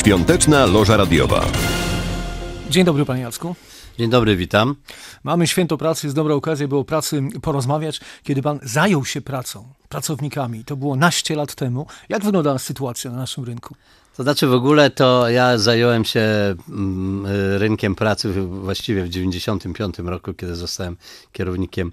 Świąteczna Loża Radiowa. Dzień dobry, panie Jacku. Dzień dobry, witam. Mamy święto pracy, jest dobra okazja, by o pracy porozmawiać, kiedy pan zajął się pracą, pracownikami. To było naście lat temu. Jak wygląda sytuacja na naszym rynku? To znaczy w ogóle to ja zająłem się mm, y, rynkiem pracy właściwie w 95 roku, kiedy zostałem kierownikiem y,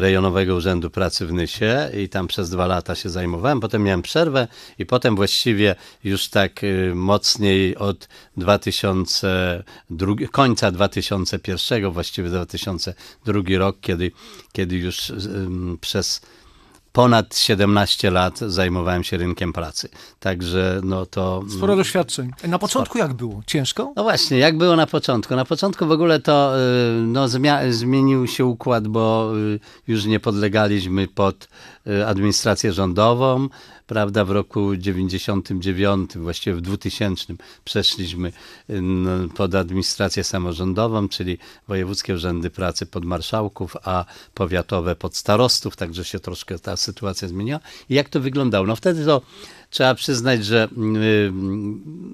rejonowego urzędu pracy w Nysie i tam przez dwa lata się zajmowałem. Potem miałem przerwę i potem właściwie już tak y, mocniej od 2002, końca 2001, właściwie 2002 rok, kiedy, kiedy już przez ponad 17 lat zajmowałem się rynkiem pracy. Także no to... Mm, sporo doświadczeń. Na początku sporo. jak było? Ciężko? No właśnie, jak było na początku? Na początku w ogóle to y, no, zmienił się układ, bo y, już nie podlegaliśmy pod y, administrację rządową, prawda, w roku 99, właściwie w 2000 przeszliśmy pod administrację samorządową, czyli wojewódzkie urzędy pracy pod marszałków, a powiatowe pod starostów, także się troszkę ta sytuacja zmieniła i jak to wyglądało. No wtedy to trzeba przyznać, że y,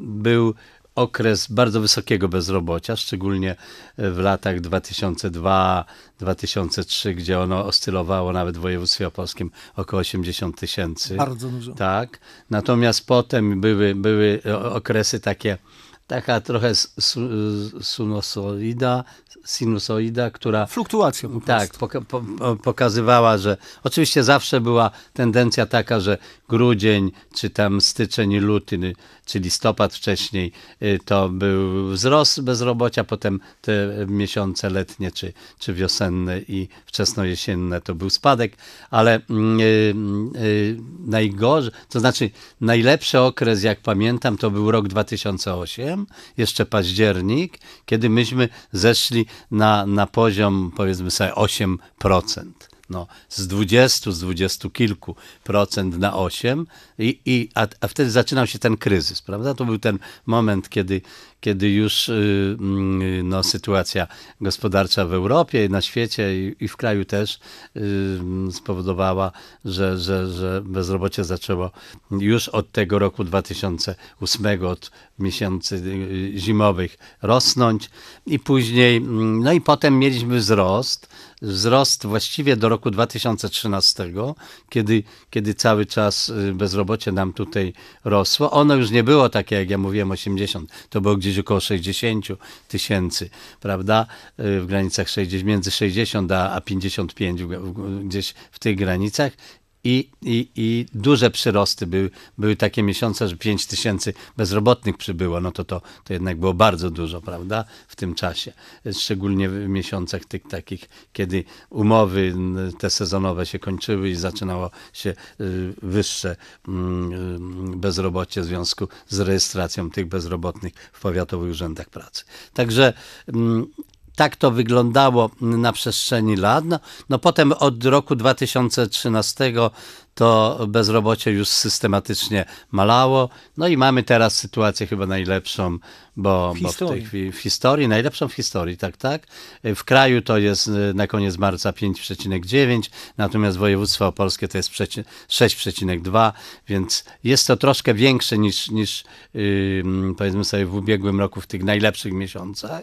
był okres bardzo wysokiego bezrobocia, szczególnie y, w latach 2002-2003, gdzie ono oscylowało nawet w województwie opolskim około 80 tysięcy. Bardzo dużo. Tak. Natomiast potem były, były okresy takie, taka trochę sunosolida sinusoida, która. Fluktuacja po Tak, poka po pokazywała, że oczywiście zawsze była tendencja taka, że grudzień, czy tam styczeń, luty, czy listopad wcześniej, y, to był wzrost bezrobocia, potem te miesiące letnie, czy, czy wiosenne i wczesnojesienne to był spadek, ale yy, mm, yy, najgorzej, to znaczy najlepszy okres, jak pamiętam, to był rok 2008, jeszcze październik, kiedy myśmy zeszli na, na poziom powiedzmy sobie 8% no, z 20, z 20 kilku procent na 8, i, i, a, a wtedy zaczynał się ten kryzys, prawda? To był ten moment, kiedy, kiedy już y, mm, no, sytuacja gospodarcza w Europie, na świecie i, i w kraju też y, mm, spowodowała, że, że, że bezrobocie zaczęło już od tego roku 2008, od miesięcy y, zimowych rosnąć i później, mm, no i potem mieliśmy wzrost, wzrost właściwie do roku 2013, kiedy, kiedy cały czas y, bezrobocie nam tutaj rosło. Ono już nie było takie, jak ja mówiłem, 80, to było gdzieś około 60 tysięcy, prawda? Y, w granicach 60, między 60 a 55, gdzieś w tych granicach i, i, i duże przyrosty. Były, były takie miesiące, że 5 tysięcy bezrobotnych przybyło. No to, to to jednak było bardzo dużo, prawda, w tym czasie. Szczególnie w miesiącach tych takich, kiedy umowy te sezonowe się kończyły i zaczynało się y, wyższe mm, y, bezrobocie w związku z rejestracją tych bezrobotnych w powiatowych urzędach pracy. Także mm, tak to wyglądało na przestrzeni lat. No, no potem od roku 2013 to bezrobocie już systematycznie malało. No i mamy teraz sytuację chyba najlepszą, bo w, bo historii. w tej chwili w historii, najlepszą w historii, tak, tak. W kraju to jest y, na koniec marca 5,9, natomiast województwo opolskie to jest 6,2, więc jest to troszkę większe niż, niż yy, powiedzmy sobie w ubiegłym roku w tych najlepszych miesiącach,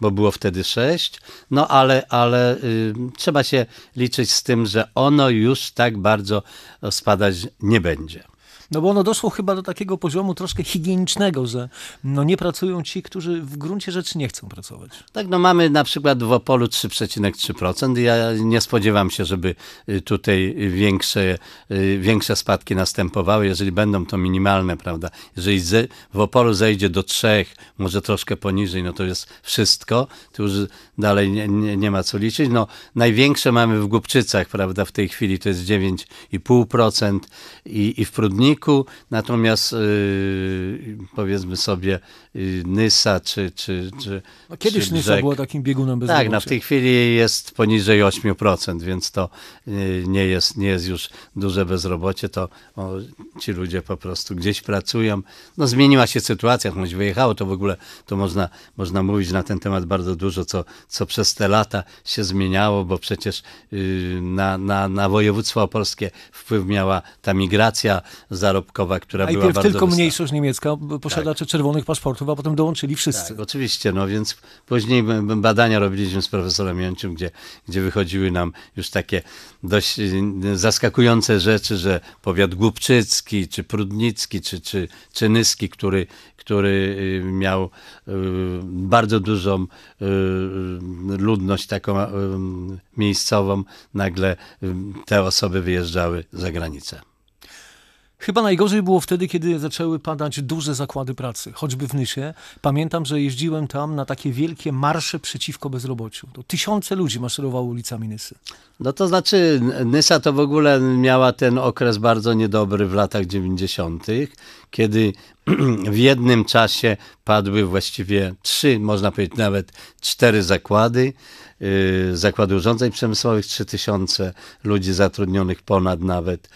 bo było wtedy 6, no ale, ale yy, trzeba się liczyć z tym, że ono już tak bardzo spadać nie będzie. No bo ono doszło chyba do takiego poziomu troszkę higienicznego, że no nie pracują ci, którzy w gruncie rzeczy nie chcą pracować. Tak, no mamy na przykład w Opolu 3,3%. Ja nie spodziewam się, żeby y, tutaj większe, y, większe spadki następowały. Jeżeli będą, to minimalne, prawda? Jeżeli w Opolu zejdzie do 3, może troszkę poniżej, no to jest wszystko. Tu już dalej nie, nie, nie ma co liczyć. No, największe mamy w Głubczycach, prawda? W tej chwili to jest 9,5% i, i w Prudniku wyniku, natomiast yy, powiedzmy sobie yy, Nysa czy, czy, czy no Kiedyś czy Nysa była takim biegunem bez Tak, na no w tej chwili jest poniżej 8%, więc to yy, nie, jest, nie jest już duże bezrobocie, to o, ci ludzie po prostu gdzieś pracują. No zmieniła się sytuacja, choć wyjechało, to w ogóle to można, można mówić na ten temat bardzo dużo, co, co przez te lata się zmieniało, bo przecież y, na, na, na województwo opolskie wpływ miała ta migracja z zarobkowa, która Najpierw była bardzo tylko wysta. mniejszość niemiecka, tak. posiadacze tak. czerwonych paszportów, a potem dołączyli wszyscy. Tak, oczywiście, no więc później badania robiliśmy z profesorem Jąciem, gdzie, gdzie wychodziły nam już takie dość y, y, zaskakujące rzeczy, że powiat głupczycki, czy prudnicki, czy, czy, czy nyski, który, który y, miał bardzo dużą ludność taką miejscową, nagle te osoby wyjeżdżały za granicę. Chyba najgorzej było wtedy, kiedy zaczęły padać duże zakłady pracy, choćby w Nysie. Pamiętam, że jeździłem tam na takie wielkie marsze przeciwko bezrobociu. To tysiące ludzi maszerowało ulicami Nysy. No to znaczy Nysa to w ogóle miała ten okres bardzo niedobry w latach 90., kiedy w jednym czasie padły właściwie trzy, można powiedzieć nawet cztery zakłady, y, zakłady urządzeń przemysłowych, 3000 ludzi zatrudnionych ponad nawet,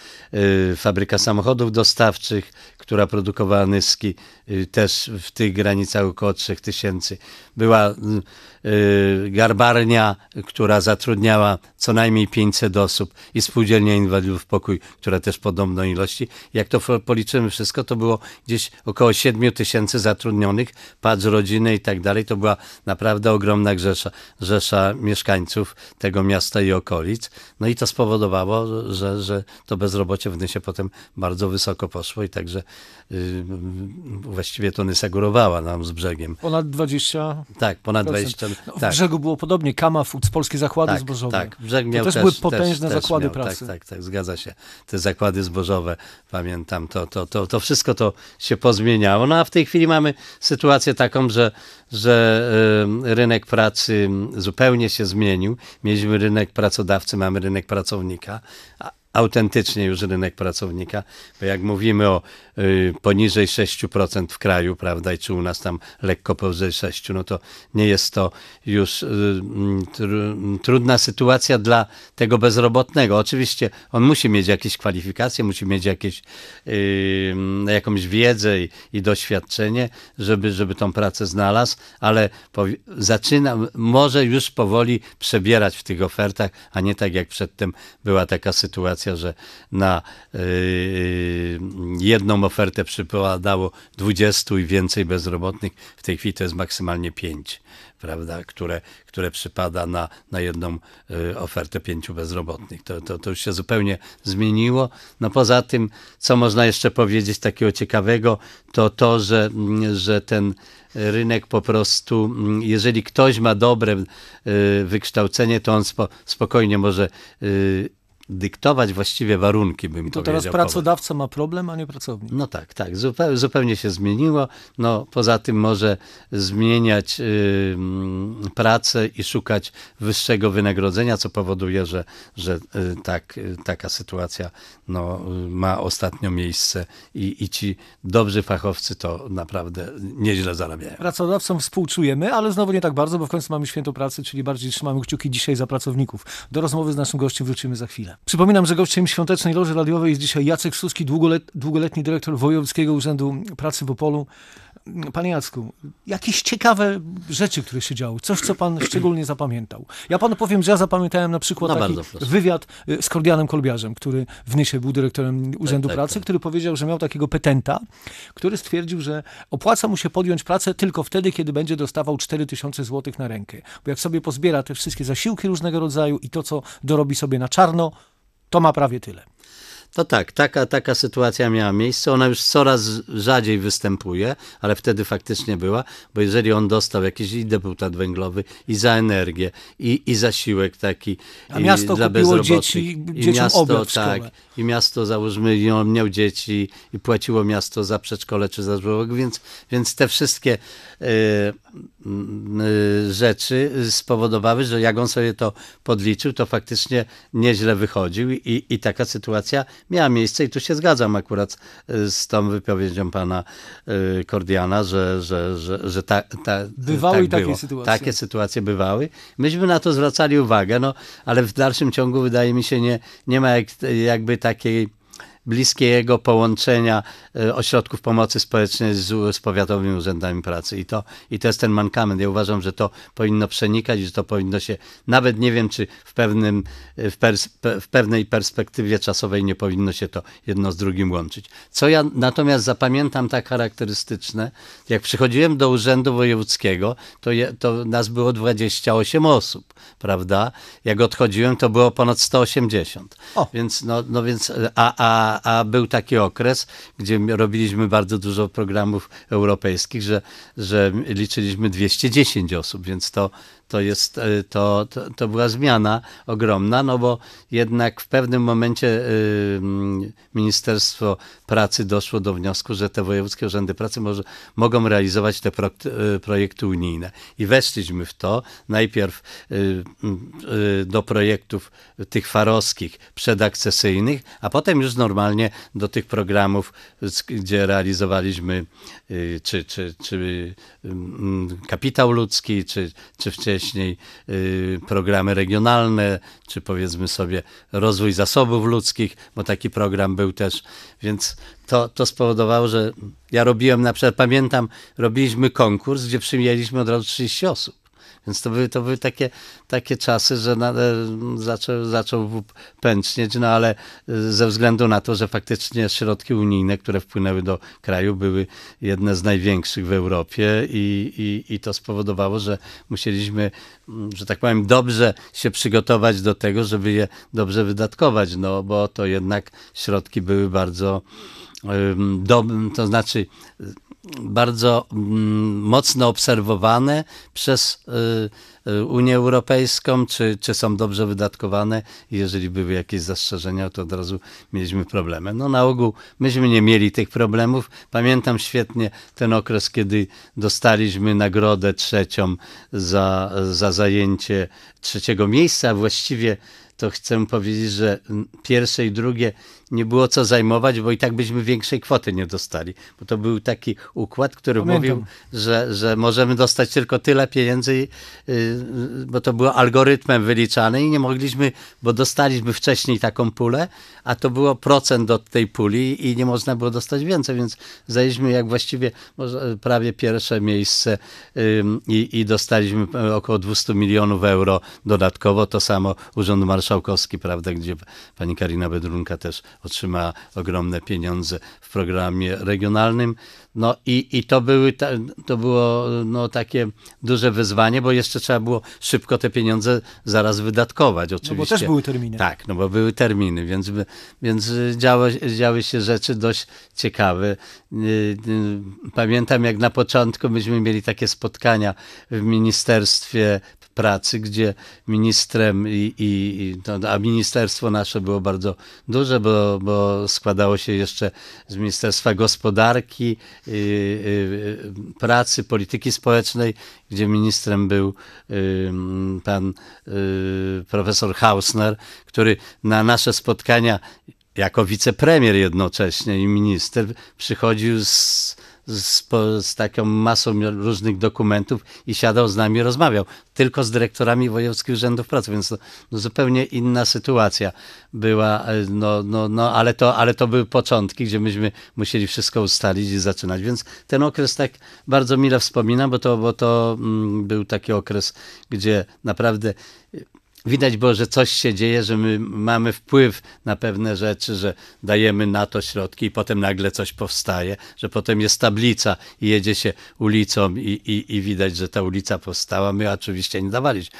y, fabryka samochodów dostawczych, która produkowała nyski, y, też w tych granicach około 3000. Była Y, garbarnia, która zatrudniała co najmniej 500 osób i spółdzielnia inwalidów w pokój, która też podobną ilości. Jak to policzymy wszystko, to było gdzieś około 7 tysięcy zatrudnionych, patrz rodziny i tak dalej. To była naprawdę ogromna rzesza, grzesza mieszkańców tego miasta i okolic. No i to spowodowało, że, że to bezrobocie w Nysie potem bardzo wysoko poszło i także yy, właściwie to Nysa górowała nam z brzegiem. Ponad 20? Tak, ponad 20 potem. No, tak. W brzegu było podobnie, Kama z polskie zakłady tak, zbożowe. Tak, brzeg miał to też, też były potężne też, zakłady też miał, tak, pracy. Tak, tak, tak, zgadza się. Te zakłady zbożowe, pamiętam, to, to, to, to wszystko to się pozmieniało. No a w tej chwili mamy sytuację taką, że, że rynek pracy zupełnie się zmienił. Mieliśmy rynek pracodawcy, mamy rynek pracownika, autentycznie już rynek pracownika, bo jak mówimy o y, poniżej 6% w kraju, prawda, i czy u nas tam lekko powyżej 6, no to nie jest to już y, mm, tr, trudna sytuacja dla tego bezrobotnego. Oczywiście on musi mieć jakieś kwalifikacje, musi mieć jakieś, y, mm, jakąś wiedzę i, i, doświadczenie, żeby, żeby tą pracę znalazł, ale zaczyna, może już powoli przebierać w tych ofertach, a nie tak jak przedtem była taka sytuacja, że na y, y, jedną ofertę przypadało 20 i więcej bezrobotnych. W tej chwili to jest maksymalnie 5, prawda, które, które przypada na, na jedną y, ofertę pięciu bezrobotnych. To, to, to już się zupełnie zmieniło. No poza tym, co można jeszcze powiedzieć takiego ciekawego, to to, że, mm, że ten rynek po prostu, mm, jeżeli ktoś ma dobre wykształcenie, to on spokojnie może dyktować właściwie warunki, bym to powiedział. To teraz pracodawca ma problem, a nie pracownik. No tak, tak. zupełnie się zmieniło. No, poza tym może zmieniać y, pracę i szukać wyższego wynagrodzenia, co powoduje, że, że y, tak, y, taka sytuacja no, ma ostatnio miejsce i, i ci dobrzy fachowcy to naprawdę nieźle zarabiają. Pracodawcom współczujemy, ale znowu nie tak bardzo, bo w końcu mamy święto pracy, czyli bardziej trzymamy kciuki dzisiaj za pracowników. Do rozmowy z naszym gościem wrócimy za chwilę. Przypominam, że gościem świątecznej loży radiowej jest dzisiaj Jacek Suski, długolet, długoletni dyrektor Wojewódzkiego Urzędu Pracy w Opolu. Panie Jacku, jakieś ciekawe rzeczy, które się działy, coś, co pan szczególnie zapamiętał. Ja panu powiem, że ja zapamiętałem na przykład no wywiad y, z Kordianem Kolbiarzem, który w Nysie był dyrektorem tak, tak, Urzędu tak, Pracy, tak, tak. który powiedział, że miał takiego petenta, który stwierdził, że opłaca mu się podjąć pracę tylko wtedy, kiedy będzie dostawał 4000 zł na rękę. Bo jak sobie pozbiera te wszystkie zasiłki różnego rodzaju i to, co dorobi sobie na czarno, to ma prawie tyle. To no tak, taka, taka sytuacja miała miejsce. Ona już coraz rzadziej występuje, ale wtedy faktycznie była, bo jeżeli on dostał jakiś i deputat węglowy, i za energię, i, i zasiłek taki A miasto dla kupiło dzieci, i miasto, tak, i miasto załóżmy, i on miał dzieci i płaciło miasto za przedszkole czy za żłobek, więc, więc te wszystkie y, y, rzeczy spowodowały, że jak on sobie to podliczył, to faktycznie nieźle wychodził i, i taka sytuacja miała miejsce i tu się zgadzam akurat e, z tą wypowiedzią pana e, Kordiana, że, że, że, że ta, ta, bywały tak takie sytuacje. Takie sytuacje bywały. Myśmy na to zwracali uwagę, no, ale w dalszym ciągu wydaje mi się nie, nie ma jak, jakby takiej bliskiego połączenia e, ośrodków pomocy społecznej z, z powiatowymi urzędami pracy. I to, I to jest ten mankament. Ja uważam, że to powinno przenikać, że to powinno się, nawet nie wiem, czy w, pewnym, e, w, pers, w pewnej perspektywie czasowej nie powinno się to jedno z drugim łączyć. Co ja natomiast zapamiętam tak charakterystyczne, jak przychodziłem do urzędu wojewódzkiego, to, je, to nas było 28 osób, prawda? Jak odchodziłem, to było ponad 180. O. Więc, no, no więc, e, a, a a, był taki okres, gdzie robiliśmy bardzo dużo programów europejskich, że, że liczyliśmy 210 osób, więc to to, jest, e, to, to, to, była zmiana ogromna, no bo jednak w pewnym momencie e, Ministerstwo Pracy doszło do wniosku, że te wojewódzkie urzędy pracy może, mogą realizować te pro, e, projekty unijne. I weszliśmy w to najpierw do projektów tych farowskich, przedakcesyjnych, a potem już normalnie do tych programów, gdzie realizowaliśmy y, czy, czy, czy kapitał ludzki, czy, czy wcześniej wcześniej y, programy regionalne, czy powiedzmy sobie rozwój zasobów ludzkich, bo taki program był też. Więc to, to spowodowało, że ja robiłem, na przykład pamiętam, robiliśmy konkurs, gdzie przyjęliśmy od razu 30 osób. Więc to były, to były takie, takie czasy, że na, zaczął, zaczął pęcznieć, no ale y, ze względu na to, że faktycznie środki unijne, które wpłynęły do kraju, były jedne z największych w Europie i, i, i to spowodowało, że musieliśmy, mm, że tak powiem, dobrze się przygotować do tego, żeby je dobrze wydatkować, no bo to jednak środki były bardzo, do, to znaczy bardzo mm, mocno obserwowane przez y, y, Unię Europejską, czy, czy są dobrze wydatkowane. Jeżeli były jakieś zastrzeżenia, to od razu mieliśmy problemy. No na ogół myśmy nie mieli tych problemów. Pamiętam świetnie ten okres, kiedy dostaliśmy nagrodę trzecią za, za zajęcie trzeciego miejsca, właściwie to chcę powiedzieć, że mm, pierwsze i drugie nie było co zajmować, bo i tak byśmy większej kwoty nie dostali. Bo to był taki układ, który Pamiętam. mówił, że, że możemy dostać tylko tyle pieniędzy, y, y, bo to było algorytmem wyliczane i nie mogliśmy, bo dostaliśmy wcześniej taką pulę, a to było procent od tej puli i nie można było dostać więcej, więc zajęliśmy jak właściwie prawie pierwsze miejsce i, i dostaliśmy e, około 200 milionów euro dodatkowo. To samo Urząd Marszałkowski, prawda, gdzie pani Karina Bedrunka też otrzymała ogromne pieniądze w programie regionalnym. No i, i to, były, to było no, takie duże wyzwanie, bo jeszcze trzeba było szybko te pieniądze zaraz wydatkować. Oczywiście. No bo też były terminy. Tak, no bo były terminy, więc, więc działo, działy się rzeczy dość ciekawe. Pamiętam, jak na początku myśmy mieli takie spotkania w Ministerstwie pracy, gdzie ministrem i, i to a ministerstwo nasze było bardzo duże, bo, bo składało się jeszcze z Ministerstwa Gospodarki, y, y, y Pracy, Polityki Społecznej, gdzie ministrem był y, pan profesor Hausner, który na nasze spotkania jako wicepremier jednocześnie i minister przychodził z z, z taką masą różnych dokumentów i siadał z nami, rozmawiał. Tylko z dyrektorami wojewódzkich urzędów pracy, więc to, no, zupełnie inna sytuacja była, e, no, no, no ale, to, ale to były początki, gdzie myśmy musieli wszystko ustalić i zaczynać, więc ten okres tak bardzo mile wspominam, bo to, bo to mm, był taki okres, gdzie naprawdę widać było, że coś się dzieje, że my mamy wpływ na pewne rzeczy, że dajemy na to środki i potem nagle coś powstaje, że potem jest tablica i jedzie się ulicą i, i, i widać, że ta ulica powstała. My oczywiście nie dawaliśmy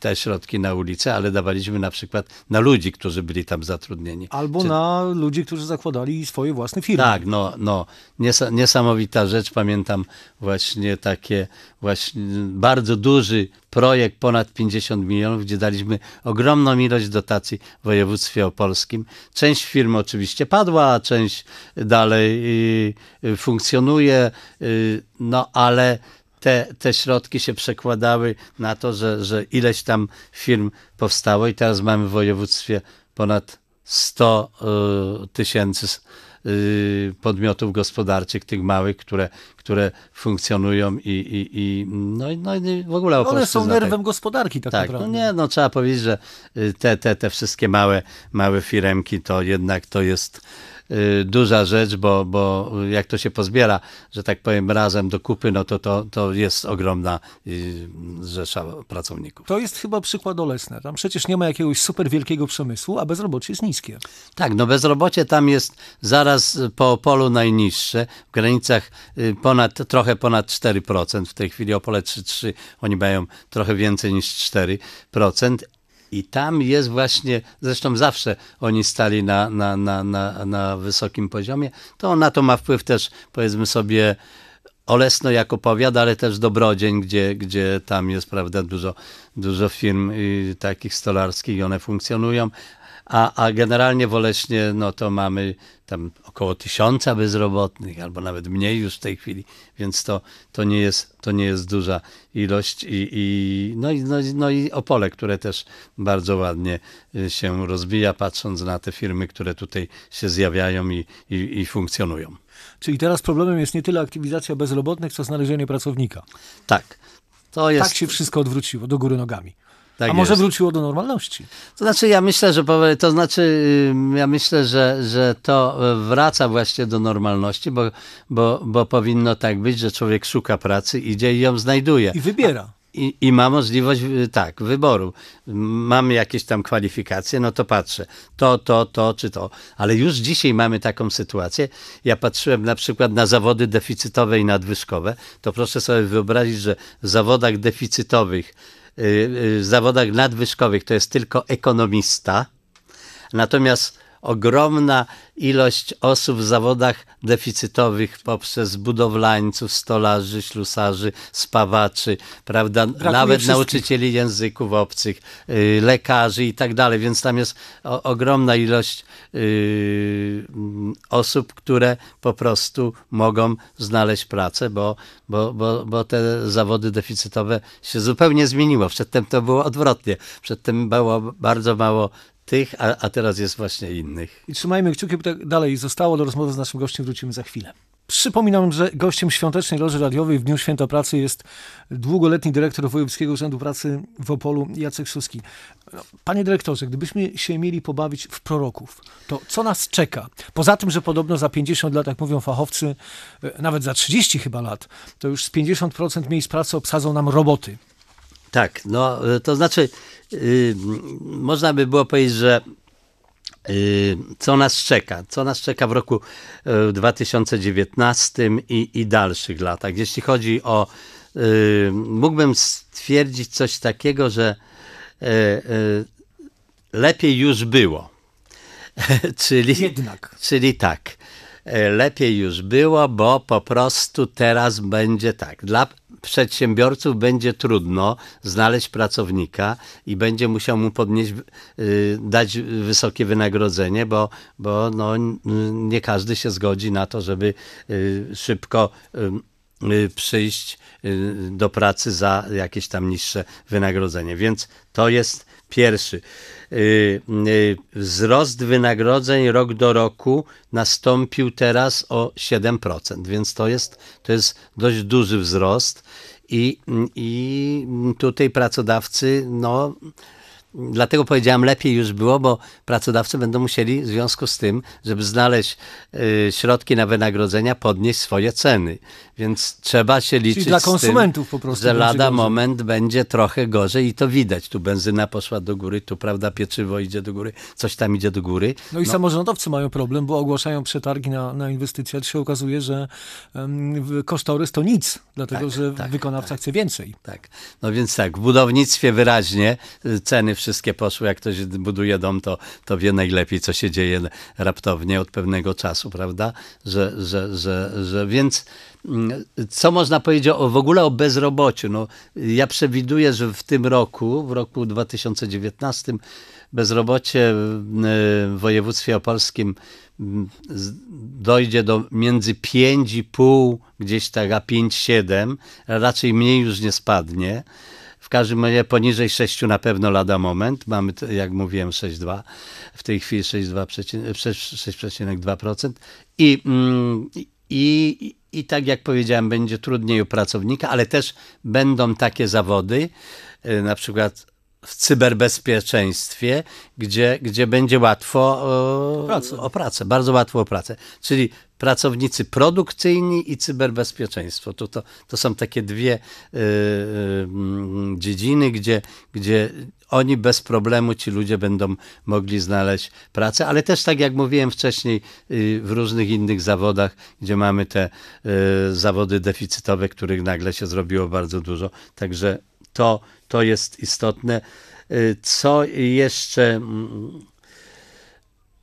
te środki na ulicę, ale dawaliśmy na przykład na ludzi, którzy byli tam zatrudnieni. Albo Czy... na ludzi, którzy zakładali swoje własne firmy. Tak, no, no nies- niesamowita rzecz. Pamiętam właśnie takie, właśnie bardzo duży projekt ponad 50 milionów, gdzie daliśmy ogromną ilość dotacji w województwie opolskim. Część firm oczywiście padła, a część dalej y, y, funkcjonuje, y, no ale te, te środki się przekładały na to, że, że ileś tam firm powstało i teraz mamy w województwie ponad 100 tysięcy Y, podmiotów gospodarczych, tych małych, które, które funkcjonują i, i, i, no, no, i w ogóle One są nerwem tak, gospodarki tak, tak no naprawdę. No nie, no trzeba powiedzieć, że y, te, te, te wszystkie małe, małe firemki to jednak to jest Y, duża rzecz, bo, bo jak to się pozbiera, że tak powiem, razem do kupy, no to, to, to jest ogromna y, rzesza pracowników. To jest chyba przykład Olesna. Tam przecież nie ma jakiegoś super wielkiego przemysłu, a bezrobocie jest niskie. Tak, no bezrobocie tam jest zaraz po Opolu najniższe, w granicach y, ponad, trochę ponad 4%. W tej chwili Opole 3,3, oni mają trochę więcej niż 4%, i tam jest właśnie, zresztą zawsze oni stali na, na, na, na, na wysokim poziomie, to na to ma wpływ też, powiedzmy sobie, Olesno jako powiat, ale też Dobrodzień, gdzie, gdzie tam jest prawda, dużo, dużo firm takich stolarskich i one funkcjonują, a, a generalnie w no to mamy tam około tysiąca bezrobotnych, albo nawet mniej już w tej chwili, więc to, to, nie, jest, to nie jest duża ilość. I, i, no, i, no, no i Opole, które też bardzo ładnie y, się rozbija, patrząc na te firmy, które tutaj się zjawiają i, i, i funkcjonują. Czyli teraz problemem jest nie tyle aktywizacja bezrobotnych, co znalezienie pracownika. Tak. To tak jest... Tak się wszystko odwróciło do góry nogami. Tak A może wróciło do normalności? To znaczy, ja myślę, że to znaczy, ja myślę, że, że to e, wraca właśnie do normalności, bo, bo, bo powinno tak być, że człowiek szuka pracy, idzie i ją znajduje. I wybiera. I, i, ma możliwość, tak, wyboru. Mamy jakieś tam kwalifikacje, no to patrzę, to, to, to czy to. Ale już dzisiaj mamy taką sytuację. Ja patrzyłem na przykład na zawody deficytowe i nadwyżkowe. To proszę sobie wyobrazić, że w zawodach deficytowych Y, y, w zawodach nadwyżkowych to jest tylko ekonomista. Natomiast ogromna ilość osób w zawodach deficytowych poprzez budowlańców, stolarzy, ślusarzy, spawaczy, prawda, Brakuje nawet wszystkich. nauczycieli języków obcych, yy, lekarzy i tak dalej, więc tam jest o, ogromna ilość yy, osób, które po prostu mogą znaleźć pracę, bo, bo, bo, bo te zawody deficytowe się zupełnie zmieniło. Przedtem to było odwrotnie. Przedtem było bardzo mało tych, a, a teraz jest właśnie innych. I trzymajmy kciuki, bo tak dalej zostało. Do rozmowy z naszym gościem wrócimy za chwilę. Przypominam, że gościem świątecznej Loży Radiowej w Dniu Święta Pracy jest długoletni dyrektor Wojewódzkiego Urzędu Pracy w Opolu Jacek Suski. No, panie dyrektorze, gdybyśmy się mieli pobawić w proroków, to co nas czeka? Poza tym, że podobno za 50 lat, jak mówią fachowcy, e, nawet za 30 chyba lat, to już z 50% miejsc pracy obsadzą nam roboty. Tak, no e, to znaczy, yy, można by było powiedzieć, że yy, co nas czeka, co nas czeka w roku 2019 e, i, i dalszych latach. Jeśli chodzi o, yy, mógłbym stwierdzić coś takiego, że e, lepiej już było. czyli, Jednak. czyli tak. E, lepiej już było, bo po prostu teraz będzie tak. Dla przedsiębiorców będzie trudno znaleźć pracownika i będzie musiał mu podnieść, y, dać wysokie wynagrodzenie, bo, bo no, nie każdy się zgodzi na to, żeby y, szybko y, przyjść do pracy za jakieś tam niższe wynagrodzenie. Więc to jest Pierwszy. Y, y, wzrost wynagrodzeń rok do roku nastąpił teraz o 7%, więc to jest, to jest dość duży wzrost. I, I tutaj pracodawcy no, Dlatego powiedziałem, lepiej już było, bo pracodawcy będą musieli w związku z tym, żeby znaleźć y, środki na wynagrodzenia, podnieść swoje ceny. Więc trzeba się liczyć Czyli dla konsumentów z tym, po prostu że lada gorzej. moment będzie trochę gorzej i to widać. Tu benzyna poszła do góry, tu prawda pieczywo idzie do góry, coś tam idzie do góry. No i no. samorządowcy mają problem, bo ogłaszają przetargi na, na inwestycje, a się okazuje, że um, kosztorys to nic, dlatego tak, że tak, wykonawca tak, chce więcej. Tak, no więc tak, w budownictwie wyraźnie y, ceny wszystkie wszystkie poszły. Jak ktoś buduje dom, to, to wie najlepiej, co się dzieje raptownie od pewnego czasu, prawda? Że, że, że, że więc mm, co można powiedzieć o, w ogóle o bezrobociu? No, ja przewiduję, że w tym roku, w roku 2019, bezrobocie mm, w województwie opolskim mm, dojdzie do między 5,5 gdzieś tak, a 5,7, raczej mniej już nie spadnie. W każdym razie poniżej 6 na pewno lada moment. Mamy, jak mówiłem, 6,2. W tej chwili 6,2% mm, i, i, i tak jak powiedziałem, będzie trudniej u pracownika, ale też będą takie zawody, e, na przykład w cyberbezpieczeństwie, gdzie, gdzie będzie łatwo o e, pracę. o pracę, bardzo łatwo o pracę. Czyli pracownicy produkcyjni i cyberbezpieczeństwo. To, to, to są takie dwie y, y, dziedziny, gdzie, gdzie oni bez problemu, ci ludzie będą mogli znaleźć pracę, ale też tak jak mówiłem wcześniej, y, w różnych innych zawodach, gdzie mamy te zawody deficytowe, których nagle się zrobiło bardzo dużo. Także to, to jest istotne. Y, co jeszcze? Mm,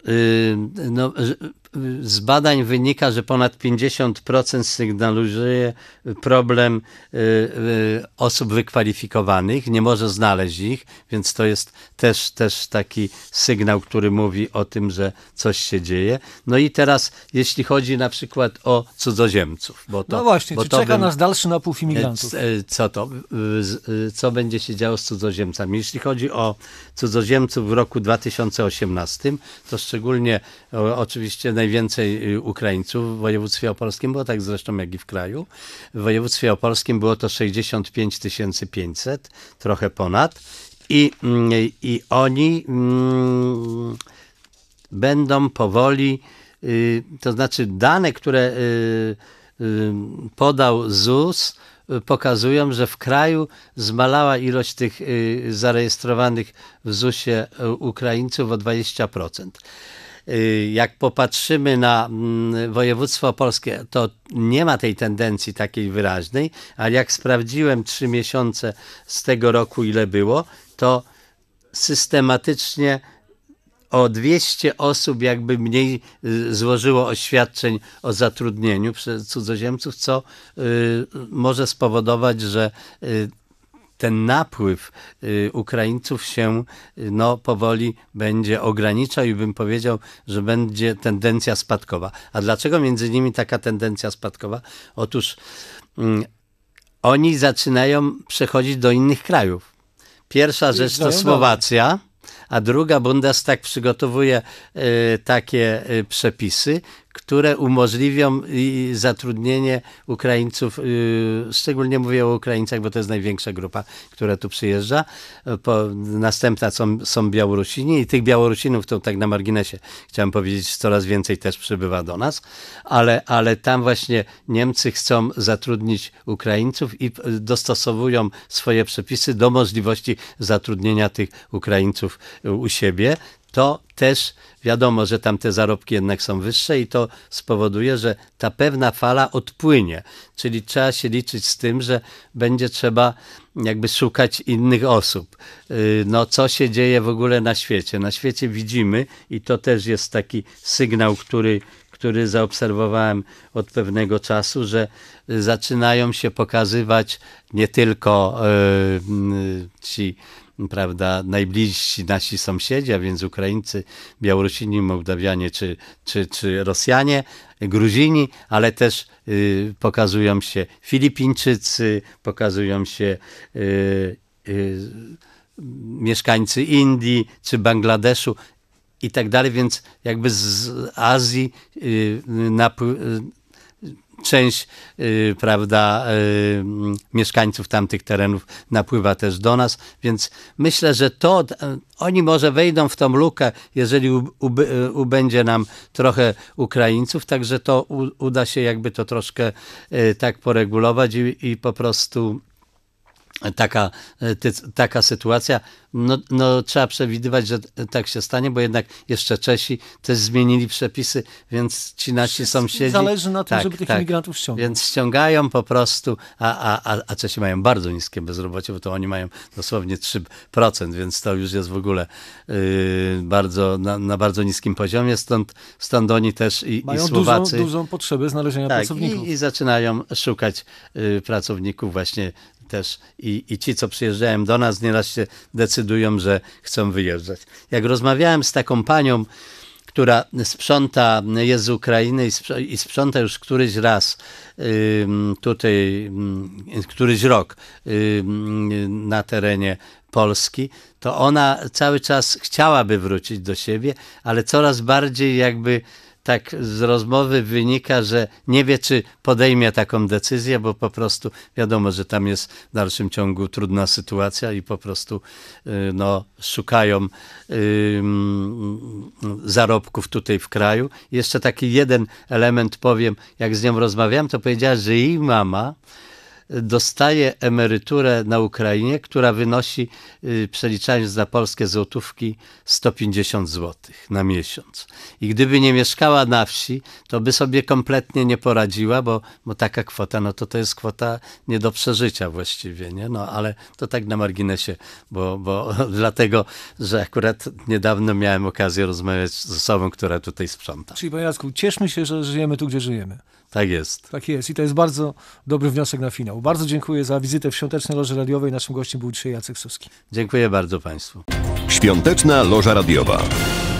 y, no, y, z badań wynika, że ponad 50% sygnalizuje problem osób wykwalifikowanych, nie może znaleźć ich, więc to jest też, też taki sygnał, który mówi o tym, że coś się dzieje. No i teraz, jeśli chodzi na przykład o cudzoziemców. Bo to, no właśnie, bo czy to czeka bym, nas dalszy napływ imigrantów? E, e, co to? E, co będzie się działo z cudzoziemcami? Jeśli chodzi o cudzoziemców w roku 2018, to szczególnie oczywiście najwięcej Ukraińców w województwie opolskim, bo tak zresztą jak i w kraju. W województwie opolskim było to 65 500, trochę ponad i, mm, i oni mm, będą powoli, y, to znaczy dane, które y, y, podał ZUS, pokazują, że w kraju zmalała ilość tych zarejestrowanych w ZUS-ie Ukraińców o 20%. Jak popatrzymy na mm, województwo polskie, to nie ma tej tendencji takiej wyraźnej, ale jak sprawdziłem trzy miesiące z tego roku, ile było, to systematycznie o 200 osób jakby mniej y, złożyło oświadczeń o zatrudnieniu przez cudzoziemców, co y, może spowodować, że y, ten napływ Ukraińców się no, powoli będzie ograniczał i bym powiedział, że będzie tendencja spadkowa. A dlaczego między nimi taka tendencja spadkowa? Otóż mm, oni zaczynają przechodzić do innych krajów Pierwsza rzecz to Słowacja, a druga Bundestag przygotowuje y, takie y, przepisy które umożliwią zatrudnienie Ukraińców, y, szczególnie mówię o Ukraińcach, bo to jest największa grupa, która tu przyjeżdża. Po, następna są, są Białorusini i tych Białorusinów, to tak na marginesie chciałem powiedzieć, coraz więcej też przybywa do nas, ale, ale tam właśnie Niemcy chcą zatrudnić Ukraińców i dostosowują swoje przepisy do możliwości zatrudnienia tych Ukraińców u siebie to też wiadomo, że tam te zarobki jednak są wyższe i to spowoduje, że ta pewna fala odpłynie. Czyli trzeba się liczyć z tym, że będzie trzeba jakby szukać innych osób. Y, no, co się dzieje w ogóle na świecie? Na świecie widzimy, i to też jest taki sygnał, który, który zaobserwowałem od pewnego czasu, że zaczynają się pokazywać nie tylko y, y, ci prawda, najbliżsi nasi sąsiedzi, a więc Ukraińcy, Białorusini, Mołdawianie czy, czy, czy Rosjanie, Gruzini, ale też y, pokazują się Filipińczycy, pokazują się y, y, mieszkańcy Indii czy Bangladeszu i tak dalej, więc jakby z Azji y, na część, yy, prawda, yy, mieszkańców tamtych terenów napływa też do nas, więc myślę, że to, e, oni może wejdą w tą lukę, jeżeli e, ubędzie nam trochę Ukraińców, także to u, uda się jakby to troszkę yy, tak poregulować i, i po prostu taka, e, ty, taka sytuacja. No, no, trzeba przewidywać, że tak się stanie, bo jednak jeszcze Czesi też zmienili przepisy, więc ci nasi Wszyscy sąsiedzi... Zależy na tym, tak, żeby tych tak, imigrantów ściągnąć. Więc ściągają po prostu, a, a, a, Czesi mają bardzo niskie bezrobocie, bo to oni mają dosłownie 3%, więc to już jest w ogóle yy, bardzo, na, na, bardzo niskim poziomie, stąd, stąd oni też i, mają i Słowacy... Dużą, dużą potrzebę znalezienia tak, pracowników. I, I zaczynają szukać y, pracowników właśnie też i, i ci, co przyjeżdżają do nas, nieraz się decydują, że chcą wyjeżdżać. Jak rozmawiałem z taką panią, która sprząta, jest z Ukrainy i sprząta już któryś raz tutaj, któryś rok na terenie Polski, to ona cały czas chciałaby wrócić do siebie, ale coraz bardziej jakby tak z rozmowy wynika, że nie wie, czy podejmie taką decyzję, bo po prostu wiadomo, że tam jest w dalszym ciągu trudna sytuacja i po prostu y, no, szukają zarobków tutaj w kraju. Jeszcze taki jeden element powiem, jak z nią rozmawiałem, to powiedziała, że jej mama dostaje emeryturę na Ukrainie, która wynosi, y, przeliczając na polskie złotówki, 150 zł na miesiąc. I gdyby nie mieszkała na wsi, to by sobie kompletnie nie poradziła, bo, bo taka kwota, no to to jest kwota nie do przeżycia właściwie, nie? No ale to tak na marginesie, bo, bo dlatego, że akurat niedawno miałem okazję rozmawiać z osobą, która tutaj sprząta. Czyli po cieszmy się, że żyjemy tu, gdzie żyjemy. Tak jest. Tak jest i to jest bardzo dobry wniosek na finał. Bardzo dziękuję za wizytę w Świątecznej Loży Radiowej. Naszym gościem był dzisiaj Jacek Suski. Dziękuję bardzo Państwu. Świąteczna Loża Radiowa.